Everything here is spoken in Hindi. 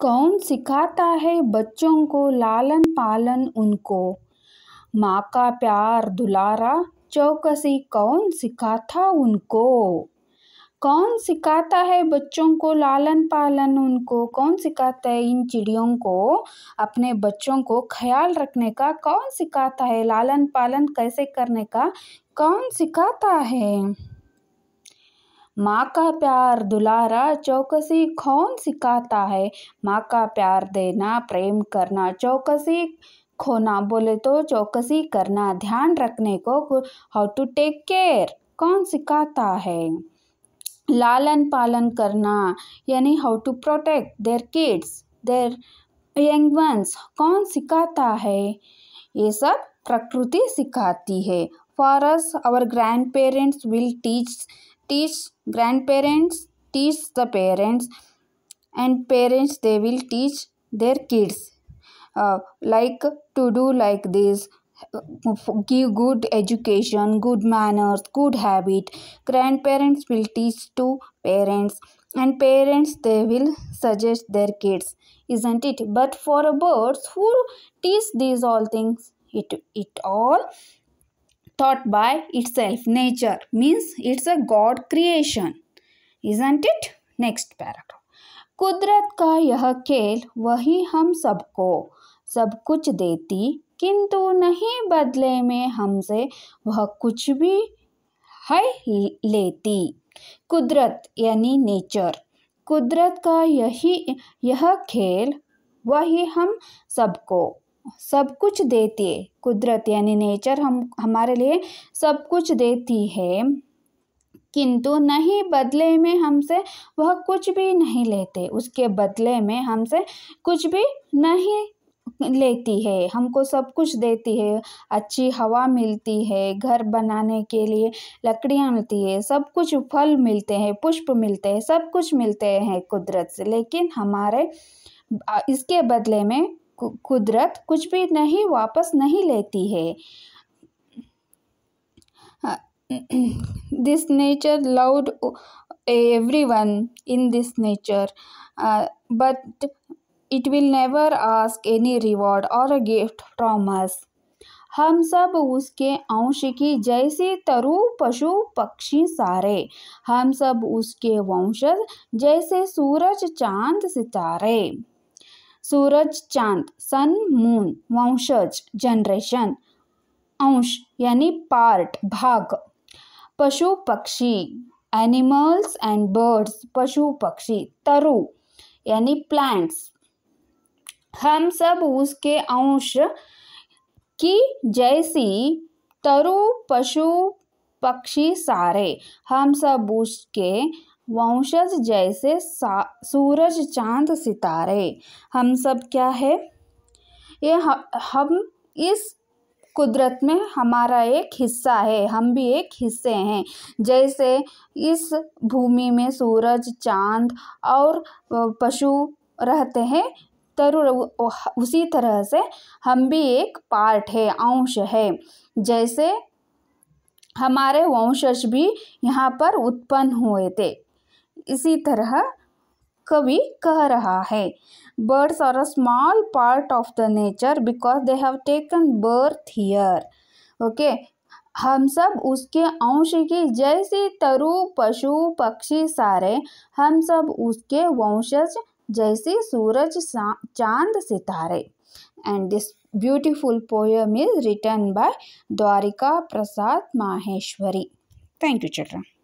कौन सिखाता है बच्चों को लालन पालन उनको माँ का प्यार दुलारा चौकसी कौन सिखाता उनको कौन सिखाता है बच्चों को लालन पालन उनको कौन सिखाता है इन चिड़ियों को अपने बच्चों को ख्याल रखने का कौन सिखाता है लालन पालन कैसे करने का कौन सिखाता है माँ का प्यार दुलारा चौकसी कौन सिखाता है माँ का प्यार देना प्रेम करना चौकसी खोना बोले तो चौकसी करना ध्यान रखने को हाउ टू टेक केयर कौन सिखाता है लालन पालन करना यानी how to protect their kids their young ones कौन सिखाता है ये सब प्रकृति सिखाती है for us our grandparents will teach teach grandparents teach the parents and parents they will teach their kids uh, like to do like this uh, give good education good manners good habit grandparents will teach to parents and parents they will suggest their kids isn't it but for birds who teach these all things it it all thought by itself. Nature means it's a God creation. Isn't it? Next paragraph. कुदरत का यह खेल वही हम सबको सब कुछ देती किंतु नहीं बदले में हमसे वह कुछ भी है लेती कुदरत यानी नेचर कुदरत का यही यह खेल वही हम सबको सब कुछ देती है कुदरत यानी नेचर हम हमारे लिए सब कुछ देती है किंतु नहीं बदले में हमसे वह कुछ भी नहीं लेते उसके बदले में हमसे कुछ भी नहीं लेती है हमको सब कुछ देती है अच्छी हवा मिलती है घर बनाने के लिए लकड़ियाँ मिलती है सब कुछ फल मिलते हैं पुष्प मिलते हैं सब कुछ मिलते हैं कुदरत से लेकिन हमारे इसके बदले में कुदरत कुछ भी नहीं वापस नहीं लेती है this nature loved everyone in this nature but it will never ask any reward और अ गिफ्ट फ्रॉम अस हम सब उसके अंश की जैसे तरु पशु पक्षी सारे हम सब उसके वंशज जैसे सूरज चांद सितारे सूरज चांद सन मून वंशज जनरेशन अंश यानी पार्ट भाग पशु पक्षी एनिमल्स एंड बर्ड्स पशु पक्षी तरु यानी प्लांट्स हम सब उसके अंश की जैसी तरु पशु पक्षी सारे हम सब उसके वंशज जैसे सूरज चांद सितारे हम सब क्या है ये हम इस कुदरत में हमारा एक हिस्सा है हम भी एक हिस्से हैं जैसे इस भूमि में सूरज चांद और पशु रहते हैं तरु उसी तरह से हम भी एक पार्ट है अंश है जैसे हमारे वंशज भी यहाँ पर उत्पन्न हुए थे इसी तरह कवि कह रहा है birds are a small part of the nature because they have taken birth here okay हम सब उसके अंश की जैसे तरु पशु पक्षी सारे हम सब उसके वंशज जैसे सूरज चांद सितारे and this beautiful poem is return by Dwarika Prasad Maheshwari thank you children